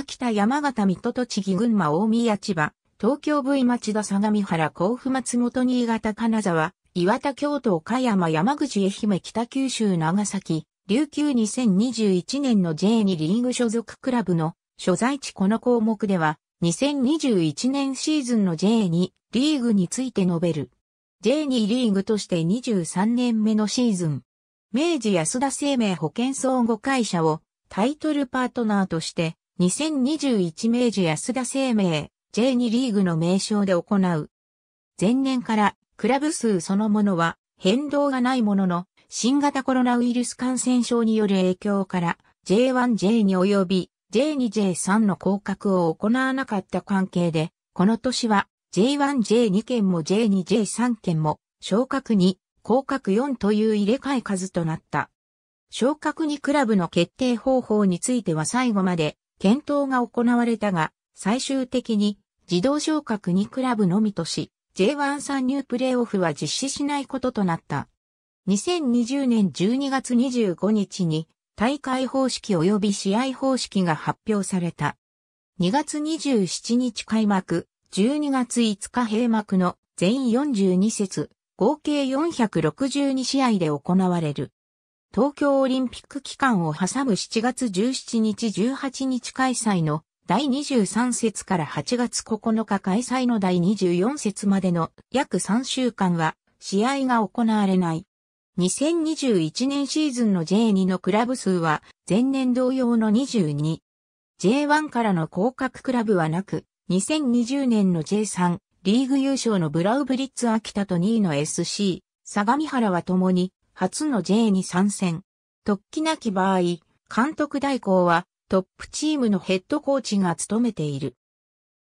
秋田山形水戸栃木群馬大宮千葉、東京 V 町田相模原甲府松本新潟金沢、岩田京都岡山山口愛媛北九州長崎、琉球2021年の J2 リーグ所属クラブの所在地この項目では、2021年シーズンの J2 リーグについて述べる。J2 リーグとして23年目のシーズン、明治安田生命保険相互会社をタイトルパートナーとして2021明治安田生命 J2 リーグの名称で行う。前年からクラブ数そのものは変動がないものの新型コロナウイルス感染症による影響から J1J2 及び J2J3 の降格を行わなかった関係で、この年は J1J2 件も J2J3 件も昇格2、降格4という入れ替え数となった。昇格2クラブの決定方法については最後まで検討が行われたが、最終的に自動昇格2クラブのみとし、J1 参入プレーオフは実施しないこととなった。2020年12月25日に大会方式及び試合方式が発表された。2月27日開幕、12月5日閉幕の全42節、合計462試合で行われる。東京オリンピック期間を挟む7月17日18日開催の第23節から8月9日開催の第24節までの約3週間は試合が行われない。2021年シーズンの J2 のクラブ数は前年同様の22。J1 からの降格クラブはなく、2020年の J3 リーグ優勝のブラウブリッツ秋田と2位の SC 相模原は共に初の J に参戦。突起なき場合、監督代行はトップチームのヘッドコーチが務めている。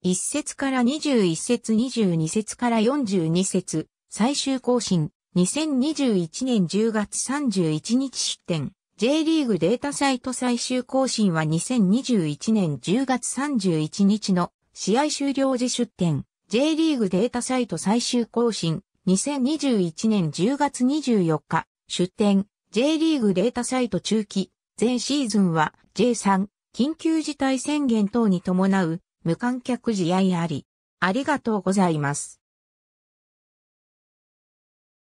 1節から21節22節から42節、最終更新、2021年10月31日出展。J リーグデータサイト最終更新は2021年10月31日の試合終了時出展。J リーグデータサイト最終更新2021年10月24日出展、J リーグデータサイト中期、前シーズンは J3、緊急事態宣言等に伴う無観客試合あり。ありがとうございます。